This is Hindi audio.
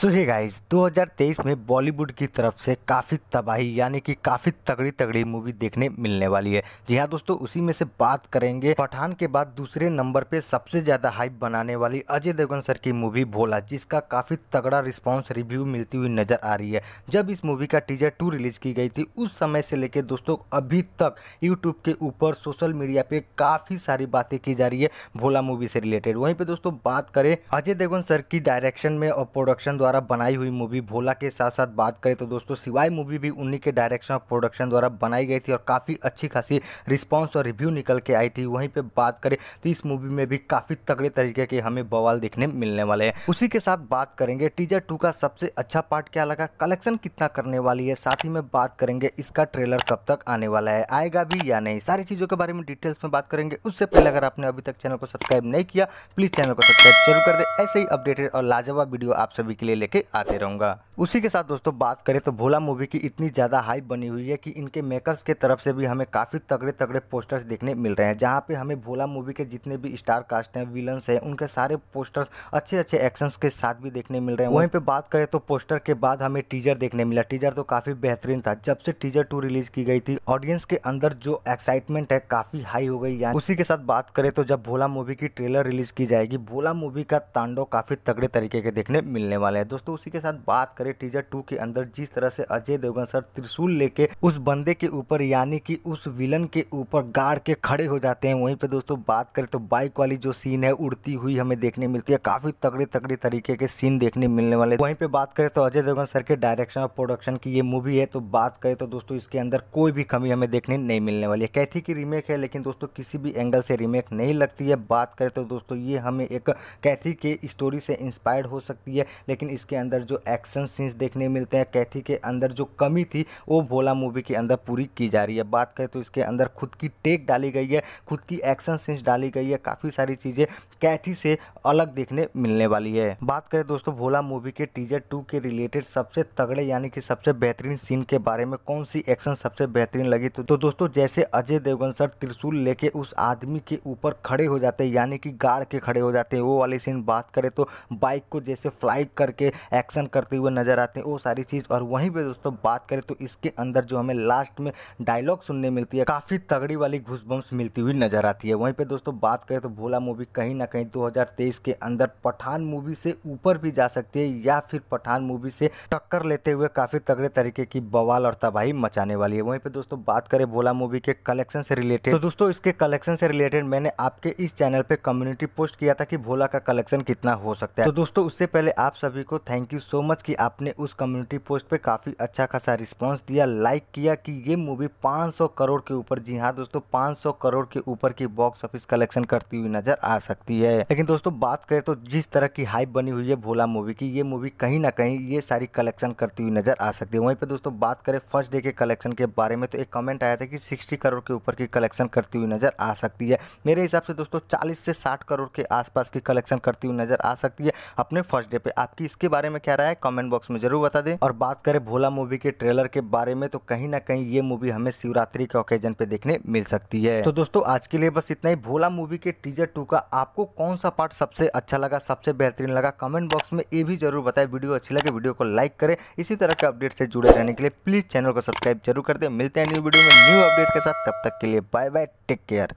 सो हे गाइस 2023 में बॉलीवुड की तरफ से काफ़ी तबाही यानी कि काफ़ी तगड़ी तगड़ी मूवी देखने मिलने वाली है जी हाँ दोस्तों उसी में से बात करेंगे पठान के बाद दूसरे नंबर पे सबसे ज़्यादा हाइप बनाने वाली अजय देवगन सर की मूवी भोला जिसका काफ़ी तगड़ा रिस्पांस रिव्यू मिलती हुई नज़र आ रही है जब इस मूवी का टीजर टू रिलीज की गई थी उस समय से लेकर दोस्तों अभी तक यूट्यूब के ऊपर सोशल मीडिया पर काफ़ी सारी बातें की जा रही है भोला मूवी से रिलेटेड वहीं पर दोस्तों बात करें अजय देवगन सर की डायरेक्शन में और प्रोडक्शन द्वारा बनाई हुई मूवी भोला के साथ साथ बात करें तो दोस्तों सिवाय मूवी भी उन्हीं के डायरेक्शन और प्रोडक्शन द्वारा बनाई गई थी और काफ़ी अच्छी खासी रिस्पॉन्स और रिव्यू निकल के आई थी वहीं पर बात करें तो इस मूवी में भी काफ़ी तगड़े तरीके के हमें बवाल देखने मिलने वाले हैं उसी के साथ बात करेंगे टीजर टू का सबसे अच्छा पार्ट क्या लगा कलेक्शन कितना करने वाली है साथ ही में बात करेंगे इसका ट्रेलर कब तक आने वाला है आएगा भी या नहीं सारी चीज़ों के बारे में डिटेल्स में बात करेंगे उससे पहले अगर आपने अभी तक चैनल को सब्सक्राइब नहीं किया प्लीज़ चैनल को सब्सक्राइब जरूर कर दे ऐसे ही अपडेटेड और लाजवाब वीडियो आप सभी के लिए लेके आते रहूँगा उसी के साथ दोस्तों बात करें तो भोला मूवी की इतनी ज़्यादा हाइप बनी हुई है कि इनके मेकर्स के तरफ से भी हमें काफ़ी तगड़े तगड़े पोस्टर्स देखने मिल रहे हैं जहाँ पे हमें भोला मूवी के जितने भी स्टार कास्ट हैं विलन्स हैं उनके सारे पोस्टर्स अच्छे अच्छे एक्शंस के साथ भी देखने मिल रहे हैं वहीं पर बात करें तो पोस्टर के बाद हमें टीजर देखने मिला टीजर तो काफ़ी बेहतरीन था जब से टीजर टू रिलीज की गई थी ऑडियंस के अंदर जो एक्साइटमेंट है काफ़ी हाई हो गई यानी उसी के साथ बात करें तो जब भोला मूवी की ट्रेलर रिलीज की जाएगी भोला मूवी का तांडो काफ़ी तगड़े तरीके के देखने मिलने वाले हैं दोस्तों उसी के साथ बात करें टीजर टू के अंदर जिस तरह से अजय देवगन सर त्रिशूल लेके उस बंदे के ऊपर यानी कि उस विलन के ऊपर गाड़ के खड़े हो जाते हैं वहीं पे दोस्तों बात करें तो बाइक वाली जो सीन है उड़ती हुई हमें देखने मिलती है काफी तगड़े तगड़े तरीके के सीन देखने मिलने वाले वहीं पे बात करें तो अजय देवगन सर के डायरेक्शन और प्रोडक्शन की ये मूवी है तो बात करें तो दोस्तों इसके अंदर कोई भी कमी हमें देखने नहीं मिलने वाली है कैथी की रीमेक है लेकिन दोस्तों किसी भी एंगल से रीमेक नहीं लगती है बात करें तो दोस्तों ये हमें एक कैथी के स्टोरी से इंस्पायर्ड हो सकती है लेकिन इसके अंदर जो एक्शन सीन्स देखने मिलते हैं कैथी के अंदर जो कमी थी वो भोला मूवी के अंदर पूरी की जा रही है बात करें तो इसके अंदर खुद की टेक डाली गई है खुद की एक्शन सीन्स डाली गई है काफ़ी सारी चीज़ें कैथी से अलग देखने मिलने वाली है बात करें दोस्तों भोला मूवी के टीजर टू के रिलेटेड सबसे तगड़े यानी कि सबसे बेहतरीन सीन के बारे में कौन सी एक्शन सबसे बेहतरीन लगी तो, तो, दोस्तों जैसे अजय देवगन सर त्रिशूल लेके उस आदमी के ऊपर खड़े हो जाते हैं यानी कि गाड़ के खड़े हो जाते हैं वो वाली सीन बात करें तो बाइक को जैसे फ्लाई करके के एक्शन करते हुए नज़र आते हैं वो सारी चीज़ और वहीं पर दोस्तों बात करें तो इसके अंदर जो हमें लास्ट में डायलॉग सुनने मिलती है काफ़ी तगड़ी वाली घुसबम्स मिलती हुई नज़र आती है वहीं पर दोस्तों बात करें तो भोला मूवी कहीं ना कहीं 2023 के अंदर पठान मूवी से ऊपर भी जा सकती है या फिर पठान मूवी से टक्कर लेते हुए काफ़ी तगड़े तरीके की बवाल और तबाही मचाने वाली है वहीं पे दोस्तों बात करें भोला मूवी के कलेक्शन से रिलेटेड तो दोस्तों इसके कलेक्शन से रिलेटेड मैंने आपके इस चैनल पे कम्युनिटी पोस्ट किया था कि भोला का कलेक्शन कितना हो सकता है तो दोस्तों उससे पहले आप सभी को को थैंक यू सो मच कि आपने उस कम्युनिटी पोस्ट पे काफ़ी अच्छा खासा रिस्पांस दिया लाइक किया कि ये मूवी 500 करोड़ के ऊपर जी हाँ दोस्तों 500 करोड़ के ऊपर की बॉक्स ऑफिस कलेक्शन करती हुई नजर आ सकती है लेकिन दोस्तों बात करें तो जिस तरह की हाइप बनी हुई है भोला मूवी की ये मूवी कहीं ना कहीं ये सारी कलेक्शन करती हुई नजर आ सकती है वहीं पर दोस्तों बात करें फर्स्ट डे के कलेक्शन के बारे में तो एक कमेंट आया था कि सिक्सटी करोड़ के ऊपर की कलेक्शन करती हुई नजर आ सकती है मेरे हिसाब से दोस्तों चालीस से साठ करोड़ के आसपास की कलेक्शन करती हुई नजर आ सकती है अपने फर्स्ट डे पे आपकी इसके इसके बारे में क्या रहा है कमेंट बॉक्स में जरूर बता दें और बात करें भोला मूवी के ट्रेलर के बारे में तो कहीं ना कहीं ये मूवी हमें शिवरात्रि के ओकेजन पे देखने मिल सकती है तो दोस्तों आज के लिए बस इतना ही भोला मूवी के टीजर टू का आपको कौन सा पार्ट सबसे अच्छा लगा सबसे बेहतरीन लगा कमेंट बॉक्स में ये भी जरूर बताए वीडियो अच्छी लगे वीडियो को लाइक करे इसी तरह के अपडेट से जुड़े रहने के लिए प्लीज चैनल को सब्सक्राइब जरूर कर दे मिलते हैं न्यू वीडियो में न्यू अपडेट के साथ तब तक के लिए बाय बाय टेक केयर